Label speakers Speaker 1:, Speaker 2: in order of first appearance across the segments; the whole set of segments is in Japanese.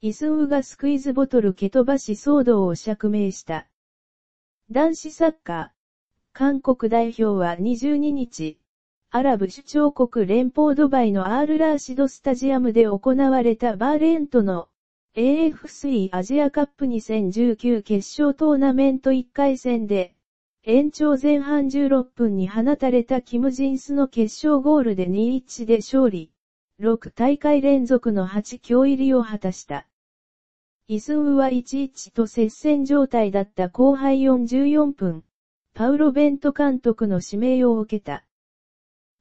Speaker 1: イスウがスクイズボトル蹴飛ばし騒動を釈明した。男子サッカー、韓国代表は22日、アラブ首長国連邦ドバイのアールラーシドスタジアムで行われたバーレーンとの AFC アジアカップ2019決勝トーナメント1回戦で、延長前半16分に放たれたキム・ジンスの決勝ゴールで2-1で勝利。6大会連続の8強入りを果たした。イスウは1-1と接戦状態だった後輩44分、パウロ・ベント監督の指名を受けた。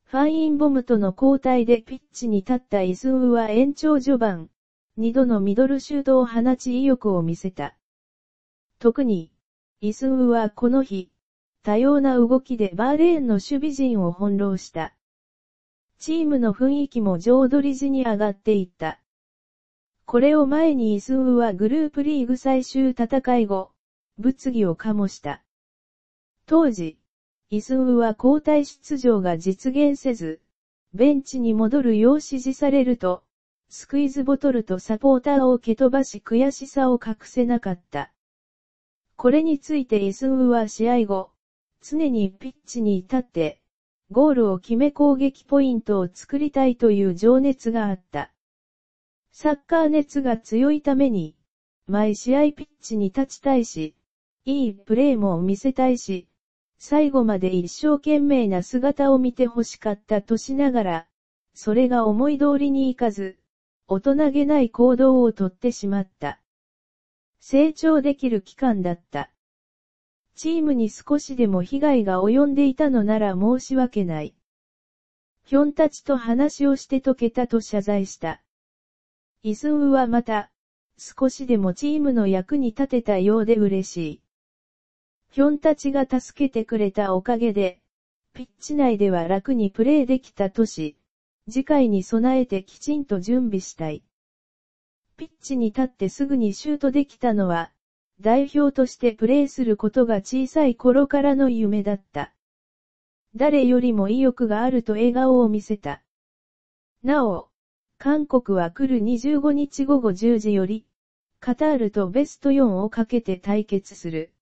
Speaker 1: ファインボムとの交代でピッチに立ったイスウは延長序盤、2度のミドルシュートを放ち意欲を見せた。特に、イスウはこの日、多様な動きでバーレーンの守備陣を翻弄した。チームの雰囲気も上取り時に上がっていった。これを前にイスウはグループリーグ最終戦い後、物議を醸した。当時、イスウは交代出場が実現せず、ベンチに戻るよう指示されると、スクイズボトルとサポーターを蹴飛ばし悔しさを隠せなかった。これについてイスウは試合後、常にピッチに立って、ゴールを決め攻撃ポイントを作りたいという情熱があった。サッカー熱が強いために、毎試合ピッチに立ちたいし、いいプレーも見せたいし、最後まで一生懸命な姿を見て欲しかったとしながら、それが思い通りにいかず、大人げない行動をとってしまった。成長できる期間だった。チームに少しでも被害が及んでいたのなら申し訳ない。ヒョンたちと話をして解けたと謝罪した。イスウはまた、少しでもチームの役に立てたようで嬉しい。ヒョンたちが助けてくれたおかげで、ピッチ内では楽にプレーできたとし、次回に備えてきちんと準備したい。ピッチに立ってすぐにシュートできたのは、代表としてプレーすることが小さい頃からの夢だった。誰よりも意欲があると笑顔を見せた。なお、韓国は来る25日午後10時より、カタールとベスト4をかけて対決する。